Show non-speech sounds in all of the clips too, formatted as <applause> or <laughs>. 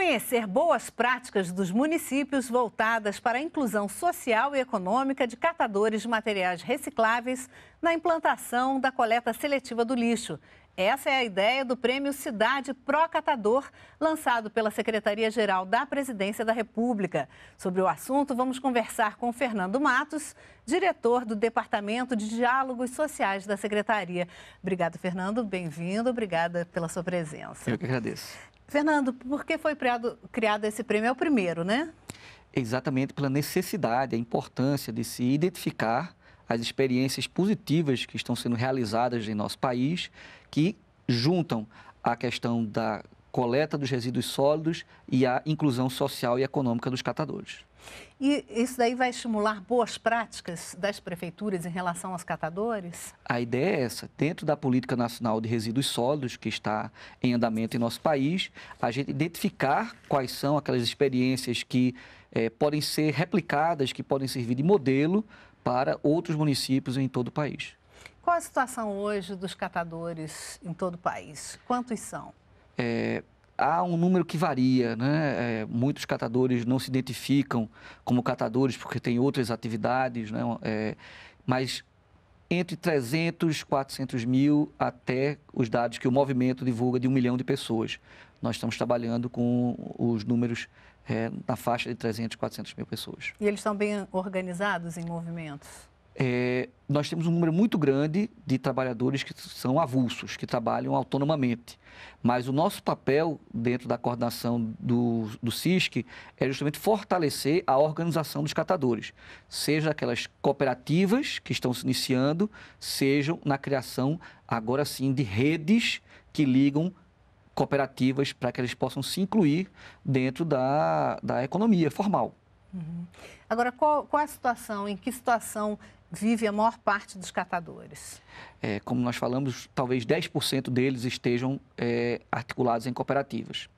conhecer boas práticas dos municípios voltadas para a inclusão social e econômica de catadores de materiais recicláveis na implantação da coleta seletiva do lixo. Essa é a ideia do prêmio Cidade Pro Catador, lançado pela Secretaria-Geral da Presidência da República. Sobre o assunto, vamos conversar com Fernando Matos, diretor do Departamento de Diálogos Sociais da Secretaria. Obrigado, Fernando. Bem-vindo. Obrigada pela sua presença. Eu que agradeço. Fernando, por que foi criado, criado esse prêmio? É o primeiro, né? Exatamente pela necessidade, a importância de se identificar as experiências positivas que estão sendo realizadas em nosso país, que juntam a questão da coleta dos resíduos sólidos e a inclusão social e econômica dos catadores. E isso daí vai estimular boas práticas das prefeituras em relação aos catadores? A ideia é essa. Dentro da Política Nacional de Resíduos Sólidos, que está em andamento em nosso país, a gente identificar quais são aquelas experiências que eh, podem ser replicadas, que podem servir de modelo para outros municípios em todo o país. Qual a situação hoje dos catadores em todo o país? Quantos são? É, há um número que varia, né? É, muitos catadores não se identificam como catadores porque têm outras atividades, né? É, mas entre 300, 400 mil até os dados que o movimento divulga de um milhão de pessoas. Nós estamos trabalhando com os números é, na faixa de 300, 400 mil pessoas. E eles estão bem organizados em movimentos? é, nós temos um número muito grande de trabalhadores que são avulsos, que trabalham autonomamente. Mas o nosso papel dentro da coordenação do, do CISC é justamente fortalecer a organização dos catadores, seja aquelas cooperativas que estão se iniciando, sejam na criação, agora sim, de redes que ligam cooperativas para que eles possam se incluir dentro da, da economia formal. Uhum. Agora, qual, qual é a situação, em que situação vive a maior parte dos catadores? É, como nós falamos, talvez 10% deles estejam é, articulados em cooperativas.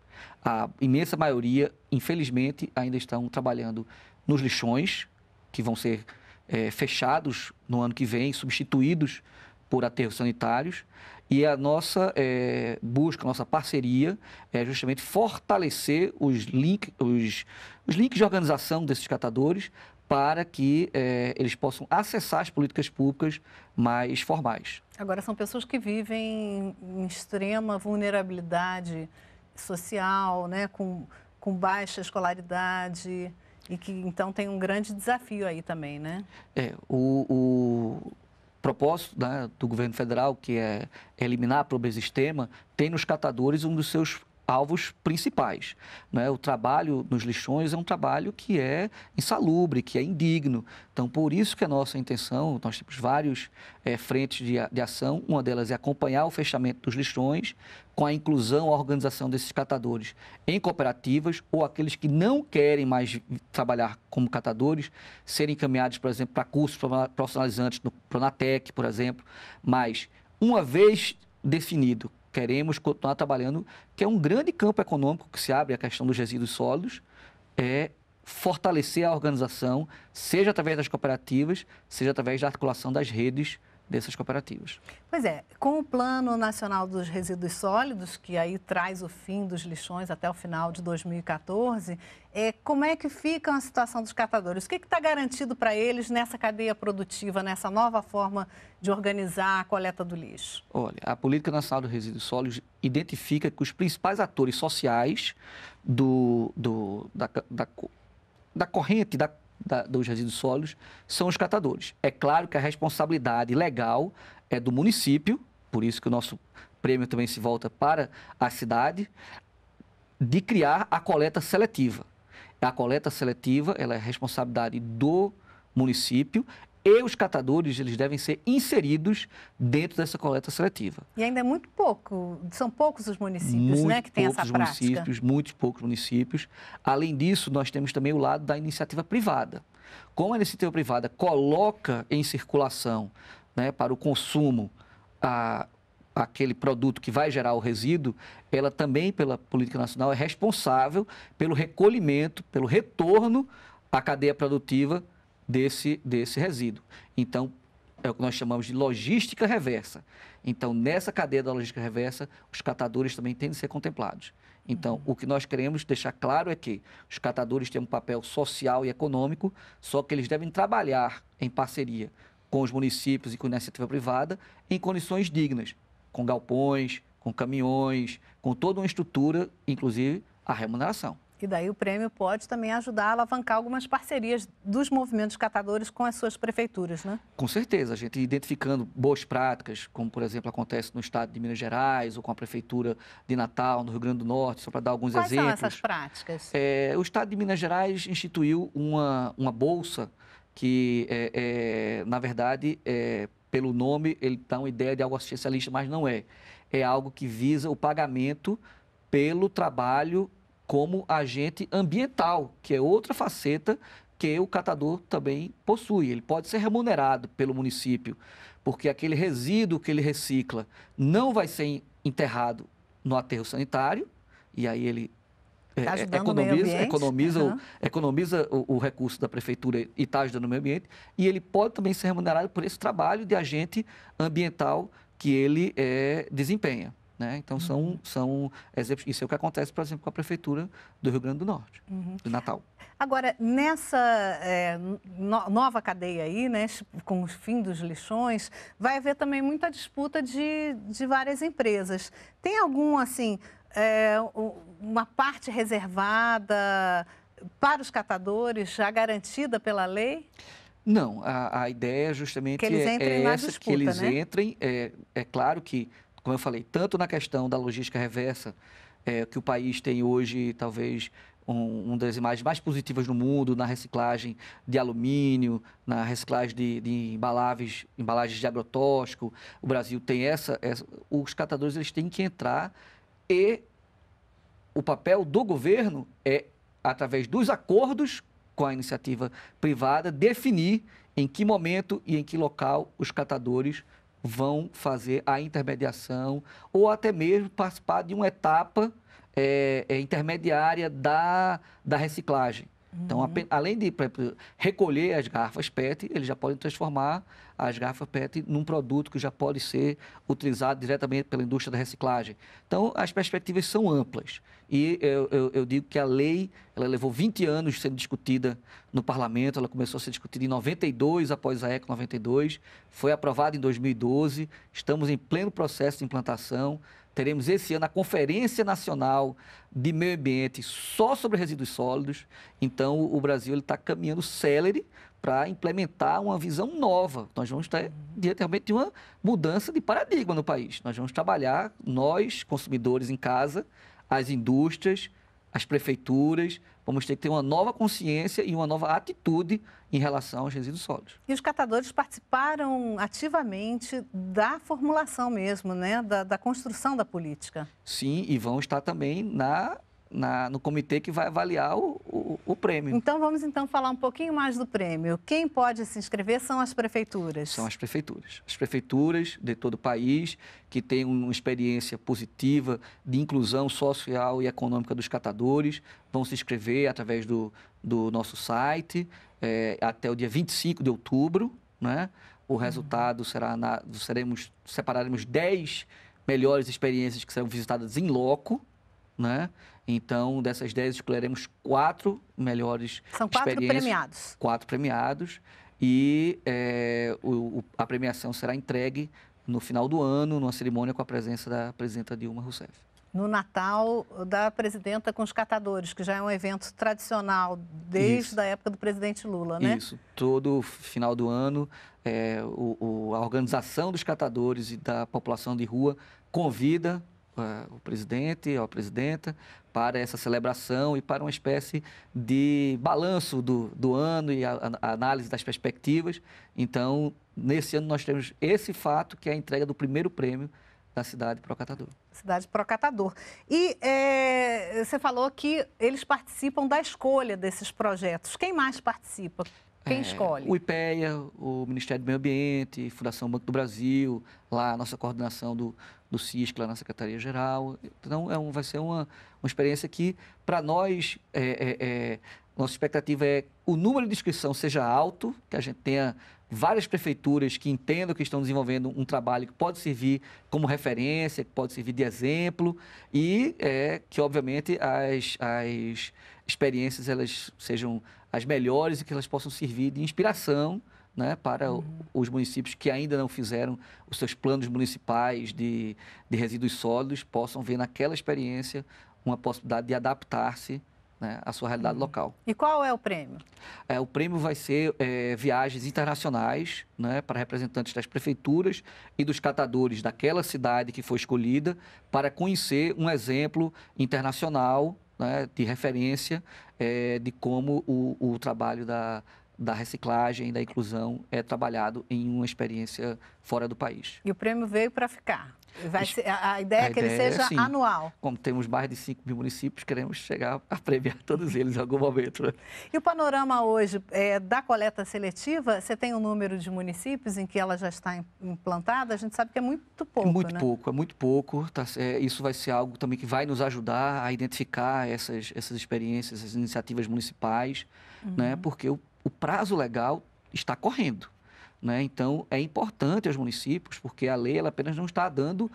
A imensa maioria, infelizmente, ainda estão trabalhando nos lixões, que vão ser é, fechados no ano que vem, substituídos por aterros sanitários. E a nossa é, busca, a nossa parceria é justamente fortalecer os, link, os, os links de organização desses catadores para que é, eles possam acessar as políticas públicas mais formais. Agora, são pessoas que vivem em extrema vulnerabilidade social, né? com, com baixa escolaridade e que então tem um grande desafio aí também, né? É, o, o propósito né, do governo federal, que é eliminar a pobreza extrema, tem nos catadores um dos seus alvos principais. Né? O trabalho nos lixões é um trabalho que é insalubre, que é indigno. Então, por isso que a é nossa intenção, nós temos vários é, frentes de, de ação, uma delas é acompanhar o fechamento dos lixões com a inclusão, a organização desses catadores em cooperativas ou aqueles que não querem mais trabalhar como catadores serem encaminhados, por exemplo, para cursos profissionalizantes no Pronatec, por exemplo, mas uma vez definido queremos continuar trabalhando, que é um grande campo econômico que se abre a questão dos resíduos sólidos, é fortalecer a organização, seja através das cooperativas, seja através da articulação das redes dessas cooperativas. Pois é, com o Plano Nacional dos Resíduos Sólidos, que aí traz o fim dos lixões até o final de 2014, é, como é que fica a situação dos catadores? O que está garantido para eles nessa cadeia produtiva, nessa nova forma de organizar a coleta do lixo? Olha, a Política Nacional dos Resíduos Sólidos identifica que os principais atores sociais do, do da, da, da corrente, da da, dos resíduos sólidos são os catadores. É claro que a responsabilidade legal é do município, por isso que o nosso prêmio também se volta para a cidade, de criar a coleta seletiva. A coleta seletiva ela é responsabilidade do município e os catadores eles devem ser inseridos dentro dessa coleta seletiva. E ainda é muito pouco, são poucos os municípios né, muito né, que têm essa prática. Municípios, muitos poucos municípios. Além disso, nós temos também o lado da iniciativa privada. Como a iniciativa privada coloca em circulação né, para o consumo a, aquele produto que vai gerar o resíduo, ela também, pela política nacional, é responsável pelo recolhimento, pelo retorno à cadeia produtiva desse, desse resíduo. Então, é o que nós chamamos de logística reversa. Então, nessa cadeia da logística reversa, os catadores também têm de ser contemplados. Então, uhum. o que nós queremos deixar claro é que os catadores têm um papel social e econômico, só que eles devem trabalhar em parceria com os municípios e com a iniciativa privada em condições dignas, com galpões, com caminhões, com toda uma estrutura, inclusive a remuneração. E daí o prêmio pode também ajudar a alavancar algumas parcerias dos movimentos catadores com as suas prefeituras, né? Com certeza, a gente identificando boas práticas, como por exemplo acontece no estado de Minas Gerais ou com a prefeitura de Natal, no Rio Grande do Norte, só para dar alguns Quais exemplos. Quais são essas práticas? É, o estado de Minas Gerais instituiu uma, uma bolsa que, é, é, na verdade, é, pelo nome, ele dá uma ideia de algo assistencialista, mas não é. É algo que visa o pagamento pelo trabalho como agente ambiental, que é outra faceta que o catador também possui. Ele pode ser remunerado pelo município, porque aquele resíduo que ele recicla não vai ser enterrado no aterro sanitário, e aí ele é, Tá economiza, economiza, uhum. o, economiza o, o, recurso da prefeitura e está ajudando o meio ambiente. E ele pode também ser remunerado por esse trabalho de agente ambiental que ele é, desempenha. Né? Então, são, uhum. são exemplos. Isso é o que acontece, por exemplo, com a Prefeitura do Rio Grande do Norte, uhum. do Natal. Agora, nessa é, no, nova cadeia aí, né, com o fim dos lixões, vai haver também muita disputa de, de várias empresas. Tem algum, assim, é, uma parte reservada para os catadores, já garantida pela lei? Não, a, a ideia é justamente que eles é, entrem é, é essa, disputa, que eles né? entrem. É, é claro que como eu falei, tanto na questão da logística reversa, é, que o país tem hoje, talvez, um, um, das imagens mais positivas do mundo na reciclagem de alumínio, na reciclagem de, de embalagens, embalagens de agrotóxico. O Brasil tem essa, essa, Os catadores eles têm que entrar e o papel do governo é, através dos acordos com a iniciativa privada, definir em que momento e em que local os catadores vão fazer a intermediação ou até mesmo participar de uma etapa é, é, intermediária da, da reciclagem. Então, uhum. além de recolher as garrafas PET, eles já podem transformar as garrafas PET num produto que já pode ser utilizado diretamente pela indústria da reciclagem. Então, as perspectivas são amplas. E eu, eu, eu digo que a lei, ela levou 20 anos sendo discutida no parlamento, ela começou a ser discutida em 92, após a ECO 92, foi aprovada em 2012, estamos em pleno processo de implantação. Teremos esse ano a Conferência Nacional de Meio Ambiente só sobre resíduos sólidos. Então, o Brasil está caminhando célere para implementar uma visão nova. Nós vamos ter diante realmente uma mudança de paradigma no país. Nós vamos trabalhar, nós, consumidores em casa, as indústrias, as prefeituras, vamos ter que ter uma nova consciência e uma nova atitude em relação aos resíduos sólidos. E os catadores participaram ativamente da formulação mesmo, né? da, da construção da política. Sim, e vão estar também na na, no comitê que vai avaliar o, o, o, prêmio. Então vamos então falar um pouquinho mais do prêmio. Quem pode se inscrever são as prefeituras. São as prefeituras. As prefeituras de todo o país que têm uma experiência positiva de inclusão social e econômica dos catadores vão se inscrever através do, do nosso site é, até o dia 25 de outubro. Né? O resultado uhum. será na, seremos, separaremos 10 melhores experiências que serão visitadas em loco. Né? Então, dessas 10, escolheremos quatro melhores São quatro premiados. Quatro premiados. E é, o, a premiação será entregue no final do ano, numa cerimônia com a presença da presidenta Dilma Rousseff. No Natal da presidenta com os catadores, que já é um evento tradicional desde a época do presidente Lula, né? Isso. Todo final do ano, é, o, o, a organização dos catadores e da população de rua convida o presidente, a presidenta, para essa celebração e para uma espécie de balanço do, do ano e a, a análise das perspectivas. Então, nesse ano nós temos esse fato, que é a entrega do primeiro prêmio da cidade Procatador. Cidade Procatador. E é, você falou que eles participam da escolha desses projetos. Quem mais participa? Quem é, escolhe? O IPEA, o Ministério do Meio Ambiente, Fundação Banco do Brasil, lá a nossa coordenação do, do CISC, lá na Secretaria-Geral. Então, é um, vai ser uma, uma experiência que, para nós, é, é, é, nossa expectativa é o número de inscrição seja alto, que a gente tenha várias prefeituras que entendam que estão desenvolvendo um trabalho que pode servir como referência, que pode servir de exemplo e é, que, obviamente, as, as experiências elas sejam as melhores e que elas possam servir de inspiração né, para uhum. os municípios que ainda não fizeram os seus planos municipais de, de resíduos sólidos, possam ver naquela experiência uma possibilidade de adaptar-se né, a sua realidade uhum. local. E qual é o prêmio? É, o prêmio vai ser é, viagens internacionais né, para representantes das prefeituras e dos catadores daquela cidade que foi escolhida para conhecer um exemplo internacional né, de referência é, de como o, o trabalho da, da reciclagem, da inclusão é trabalhado em uma experiência fora do país. E o prêmio veio para ficar? Ser, a ideia a é que ideia ele é seja é, sim, anual. Como temos mais de 5 mil municípios, queremos chegar a premiar <laughs> todos eles em algum momento. Né? E o panorama hoje é, da coleta seletiva, você tem o um número de municípios em que ela já está implantada? A gente sabe que é muito pouco. É muito né? pouco, é muito pouco. Tá, é, isso vai ser algo também que vai nos ajudar a identificar essas, essas experiências, essas iniciativas municipais, né? uhum. né? porque o, o prazo legal está correndo. Né? Então, é importante aos municípios, porque a lei ela apenas não está dando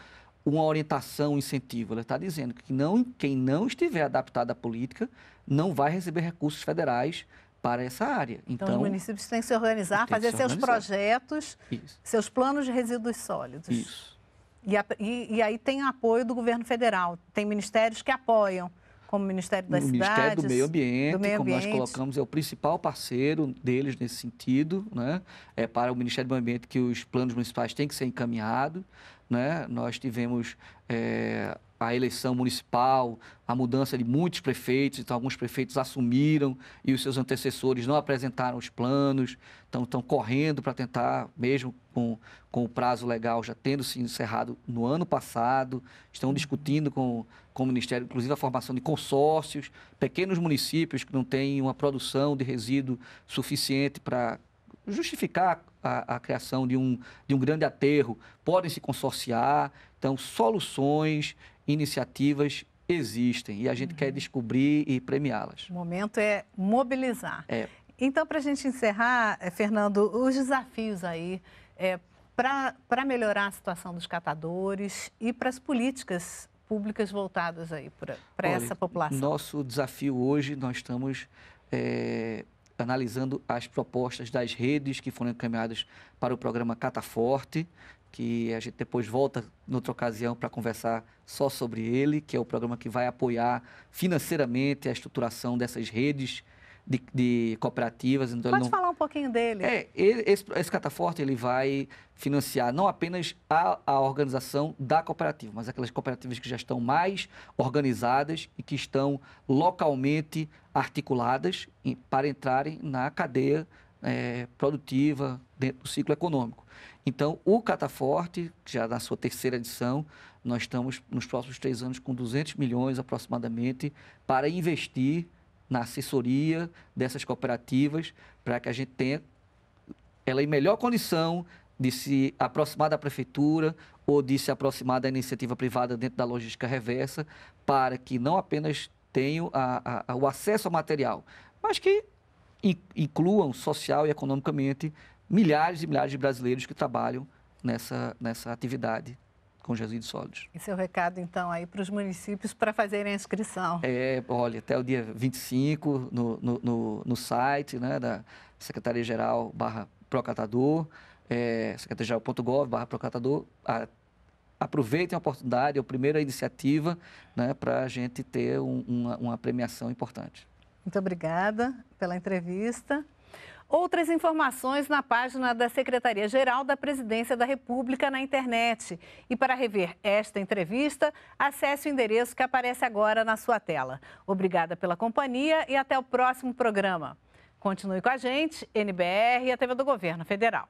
uma orientação, um incentivo. Ela está dizendo que não, quem não estiver adaptado à política não vai receber recursos federais para essa área. Então, então os municípios têm que se organizar, fazer se seus organizar. projetos, Isso. seus planos de resíduos sólidos. Isso. E, e, e aí tem apoio do governo federal, tem ministérios que apoiam como Ministério das o Cidades. Ministério do Meio Ambiente, do meio como ambiente. nós colocamos, é o principal parceiro deles nesse sentido, né? É para o Ministério do Meio Ambiente que os planos municipais têm que ser encaminhados né? Nós tivemos é, a eleição municipal, a mudança de muitos prefeitos, então alguns prefeitos assumiram e os seus antecessores não apresentaram os planos, então estão correndo para tentar, mesmo com, com o prazo legal já tendo se encerrado no ano passado, estão discutindo com, com o Ministério, inclusive a formação de consórcios, pequenos municípios que não têm uma produção de resíduo suficiente para justificar a, a criação de um, de um grande aterro, podem se consorciar. Então, soluções, iniciativas existem e a gente uhum. quer descobrir e premiá-las. O momento é mobilizar. É. Então, para a gente encerrar, eh, Fernando, os desafios aí é, eh, para melhorar a situação dos catadores e para as políticas públicas voltadas aí para essa população. Nosso desafio hoje, nós estamos é, analisando as propostas das redes que foram encaminhadas para o programa Cataforte, que a gente depois volta noutra ocasião para conversar só sobre ele, que é o programa que vai apoiar financeiramente a estruturação dessas redes de, de cooperativas. Então, Pode não... falar pouquinho dele. É, ele, esse, esse cataforte ele vai financiar não apenas a, a organização da cooperativa, mas aquelas cooperativas que já estão mais organizadas e que estão localmente articuladas em, para entrarem na cadeia é, produtiva dentro do ciclo econômico. Então, o Cataforte, já na sua terceira edição, nós estamos nos próximos três anos com 200 milhões aproximadamente para investir na assessoria dessas cooperativas para que a gente tenha ela em melhor condição de se aproximar da prefeitura ou de se aproximar da iniciativa privada dentro da logística reversa, para que não apenas tenham a, a, o acesso ao material, mas que incluam social e economicamente milhares e milhares de brasileiros que trabalham nessa, nessa atividade com os resíduos sólidos. E seu recado, então, aí para os municípios para fazerem a inscrição? É, olha, até o dia 25 no, no, no, no site né, da Secretaria-Geral barra Procatador, é, secretaria barra Procatador, a, aproveitem a oportunidade, é a primeira iniciativa né, para a gente ter um, uma, uma premiação importante. Muito obrigada pela entrevista. Outras informações na página da Secretaria-Geral da Presidência da República na internet. E para rever esta entrevista, acesse o endereço que aparece agora na sua tela. Obrigada pela companhia e até o próximo programa. Continue com a gente, NBR e a TV do Governo Federal.